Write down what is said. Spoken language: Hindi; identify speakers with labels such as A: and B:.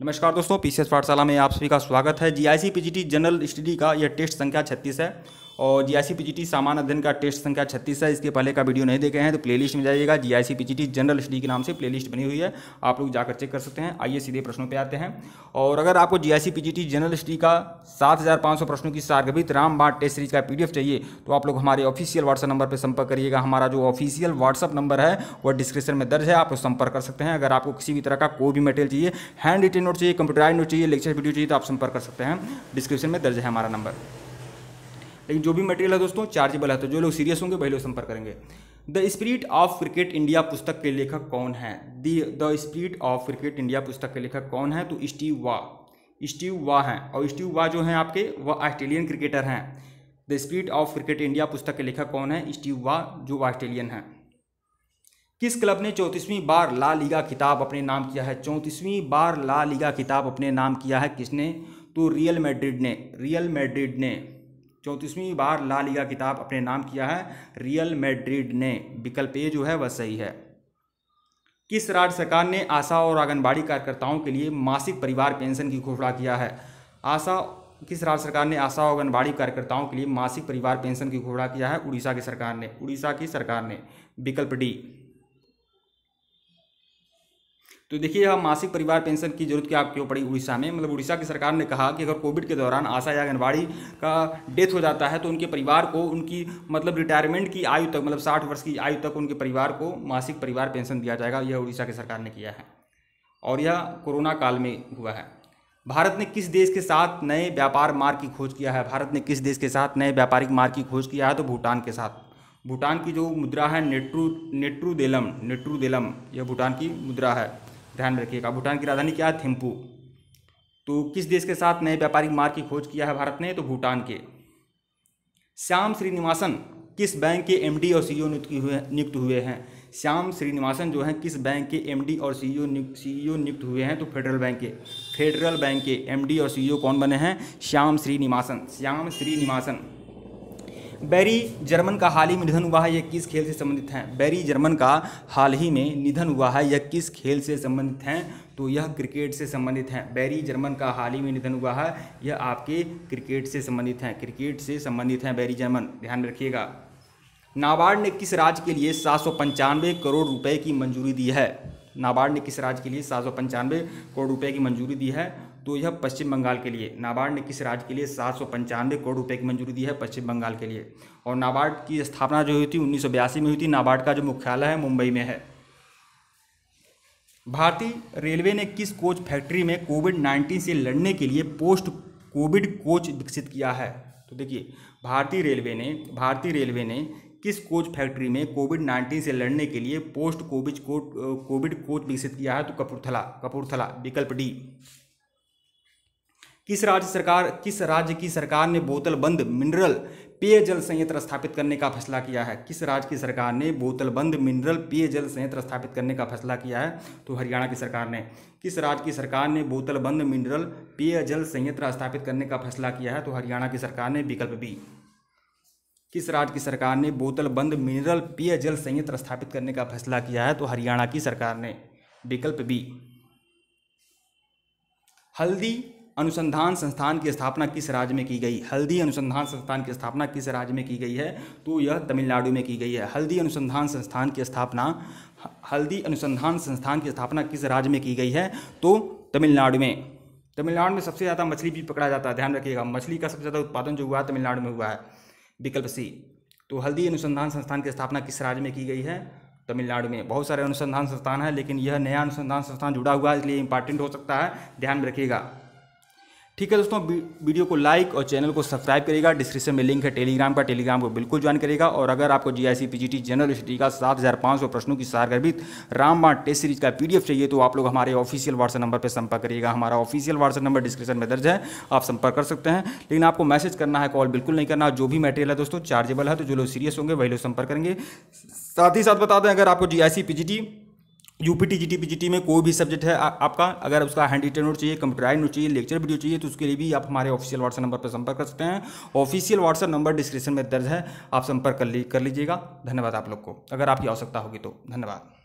A: नमस्कार दोस्तों पीसीएस पाठशाला में आप सभी का स्वागत है जीआईसी पीजीटी जनरल स्टडी का यह टेस्ट संख्या छत्तीस है और जी सामान्य अध्ययन का टेस्ट संख्या छत्तीस है इसके पहले का वीडियो नहीं देखे हैं तो प्लेलिस्ट में जाइएगा जी जनरल स्टडी के नाम से प्लेलिस्ट बनी हुई है आप लोग जाकर चेक कर सकते हैं आइए सीधे प्रश्नों पे आते हैं और अगर आपको जी जनरल स्टडी का सात प्रश्नों की सारगभित बाट टेस्ट सीरीज का पी चाहिए तो आप लोग हमारे ऑफिशियल व्हाट्सअप नंबर पर संपर्क करिएगा हमारा जो ऑफिशियल व्हाट्सअप नंबर है वह डिस्क्रिप्शन में दर्ज है आप संपर्क कर सकते हैं अगर आपको किसी भी तरह का कोई भी मटेरियल चाहिए हैंड रिटेन नोट चाहिए कंप्यूटराइज नोट चाहिए लेक्चर वीडियो चाहिए तो आप संपर्क कर सकते हैं डिस्क्रिप्शन में दर्ज है हमारा नंबर लेकिन जो भी मटेरियल है दोस्तों चार्जेबल है तो जो लोग सीरियस होंगे वही लोग संपर्क करेंगे the spirit of cricket India पुस्तक के लेखक कौन है the spirit of cricket India पुस्तक के लेखक कौन है तो स्टीव वा स्टीव वा हैं और स्टीव वा जो हैं आपके वह ऑस्ट्रेलियन क्रिकेटर हैं the spirit of cricket India पुस्तक के लेखक कौन है स्टीव वा जो ऑस्ट्रेलियन हैं किस क्लब ने चौंतीसवीं बार ला लीगा खिताब अपने नाम किया है चौंतीसवीं बार ला लीगा खिताब अपने नाम किया है किसने तो रियल मैड्रिड ने रियल मैड्रिड ने चौंतीसवीं बार ला लिगा किताब अपने नाम किया है रियल मेड्रिड ने विकल्प ए जो है वह सही है किस राज्य सरकार ने आशा और आंगनबाड़ी कार्यकर्ताओं के लिए मासिक परिवार पेंशन की घोषणा किया है आशा किस राज्य सरकार ने आशा और आंगनबाड़ी कार्यकर्ताओं के लिए मासिक परिवार पेंशन की घोषणा किया है उड़ीसा की सरकार ने उड़ीसा की सरकार ने विकल्प डी तो देखिए हम मासिक परिवार पेंशन की जरूरत क्या क्यों पड़ी उड़ीसा में मतलब उड़ीसा की सरकार ने कहा कि अगर कोविड के दौरान आशा या आंगनबाड़ी का डेथ हो जाता है तो उनके परिवार को उनकी मतलब रिटायरमेंट की आयु तक मतलब साठ वर्ष की आयु तक उनके परिवार को मासिक परिवार पेंशन दिया जाएगा यह उड़ीसा की सरकार ने किया है और यह कोरोना काल में हुआ है भारत ने किस देश के साथ नए व्यापार मार्ग की खोज किया है भारत ने किस देश के साथ नए व्यापारिक मार्ग की खोज किया है तो भूटान के साथ भूटान की जो मुद्रा है नेट्रू नेट्रू देलम नेट्रू देलम यह भूटान की मुद्रा है ध्यान में रखिएगा भूटान की राजधानी क्या है थिम्पू तो किस देश के साथ नए व्यापारिक मार्ग की खोज किया है भारत ने तो भूटान के श्याम श्रीनिवासन किस बैंक के एमडी और सीईओ e नियुक्त हुए नियुक्त हुए हैं श्याम श्रीनिवासन जो हैं किस बैंक के एमडी और सीईओ सीईओ e e नियुक्त हुए हैं तो फेडरल बैंक के फेडरल बैंक के एमडी और सीईओ कौन बने हैं श्याम श्रीनिवासन श्याम श्रीनिवासन बैरी जर्मन का हाल ही में निधन हुआ है यह किस खेल से संबंधित हैं बैरी जर्मन का हाल ही में निधन हुआ है यह किस खेल से संबंधित हैं तो यह क्रिकेट से संबंधित हैं बैरी जर्मन का हाल ही में निधन हुआ है यह आपके क्रिकेट से संबंधित हैं क्रिकेट से संबंधित हैं बैरी जर्मन ध्यान में रखिएगा नाबार्ड ने किस राज्य के लिए सात करोड़ रुपए की मंजूरी दी है नाबार्ड ने किस राज्य के लिए सात करोड़ रुपए की मंजूरी दी है तो यह पश्चिम बंगाल के लिए नाबार्ड ने किस राज्य के लिए सात सौ पंचानवे करोड़ रुपए की मंजूरी दी है पश्चिम बंगाल के लिए और नाबार्ड की स्थापना जो हुई थी उन्नीस में हुई थी नाबार्ड का जो मुख्यालय है मुंबई में है भारतीय रेलवे ने किस कोच फैक्ट्री में कोविड नाइन्टीन से लड़ने के लिए पोस्ट कोविड कोच विकसित किया है तो देखिए भारतीय रेलवे ने भारतीय रेलवे ने किस कोच फैक्ट्री में कोविड नाइन्टीन से लड़ने के लिए पोस्ट कोविड कोविड कोच विकसित किया है तो कपूरथला कपूरथला विकल्प डी किस राज्य सरकार किस राज्य की सरकार ने बोतल बंद मिनरल पेयजल संयंत्र स्थापित करने का फैसला किया है किस राज्य की सरकार ने बोतल बंद मिनरल पेयजल संयंत्र स्थापित करने का फैसला किया है तो हरियाणा की सरकार ने किस राज्य की सरकार ने बोतल बंद मिनरल पेयजल संयंत्र स्थापित करने का फैसला किया है तो हरियाणा की सरकार ने विकल्प बी किस राज्य की सरकार ने बोतल बंद मिनरल पेयजल संयंत्र स्थापित करने का फैसला किया है तो हरियाणा की सरकार ने विकल्प बी हल्दी अनुसंधान संस्थान की स्थापना किस राज्य में की गई हल्दी अनुसंधान संस्थान की स्थापना किस राज्य में की गई है तो यह तमिलनाडु में की गई है हल्दी अनुसंधान संस्थान की स्थापना हल्दी अनुसंधान संस्थान की स्थापना किस राज्य में की गई है तो तमिलनाडु में तमिलनाडु में सबसे ज़्यादा मछली भी पकड़ा जाता है ध्यान रखिएगा मछली का सबसे ज़्यादा उत्पादन जो हुआ है तमिलनाडु में हुआ है विकल्प सी तो हल्दी अनुसंधान संस्थान की स्थापना किस राज्य में की गई है तमिलनाडु में बहुत सारे अनुसंधान संस्थान हैं लेकिन यह नया अनुसंधान संस्थान जुड़ा हुआ है इसलिए इंपॉर्टेंट हो सकता है ध्यान में रखिएगा ठीक है दोस्तों वीडियो को लाइक और चैनल को सब्सक्राइब करेगा डिस्क्रिप्शन में लिंक है टेलीग्राम का टेलीग्राम को बिल्कुल ज्वाइन करेगा और अगर आपको G I C P general study का सात हज़ार पाँच सौ प्रश्नों की सारगर्भित रामबाण टेस्ट सीरीज का पीडीएफ चाहिए तो आप लोग हमारे ऑफिशियल व्हाट्सएप नंबर पर संपर्क करिएगा हमारा ऑफिशियल व्हाट्सएप नंबर डिस्क्रिप्शन में दर्ज है आप संपर्क कर सकते हैं लेकिन आपको मैसेज करना है कॉल बिल्कुल नहीं करना जो भी मटेरियल है दोस्तों चार्जेबल है तो जो लोग सीरियस होंगे वही लोग संपर्क करेंगे साथ ही साथ बता दें अगर आपको G I C U P T में कोई भी सब्जेक्ट है आ, आपका अगर उसका हैंड रिटर्न नोट चाहिए कंप्यूटराइज नोट चाहिए लेक्चर वीडियो चाहिए तो उसके लिए भी आप हमारे ऑफिशियल व्हाट्सएप नंबर पर संपर्क कर सकते हैं ऑफिशियल व्हाट्सएप नंबर डिस्क्रिप्शन में दर्ज है आप संपर्क कर ली कर लीजिएगा धन्यवाद आप लोग को अगर आपकी आवश्यकता होगी तो धन्यवाद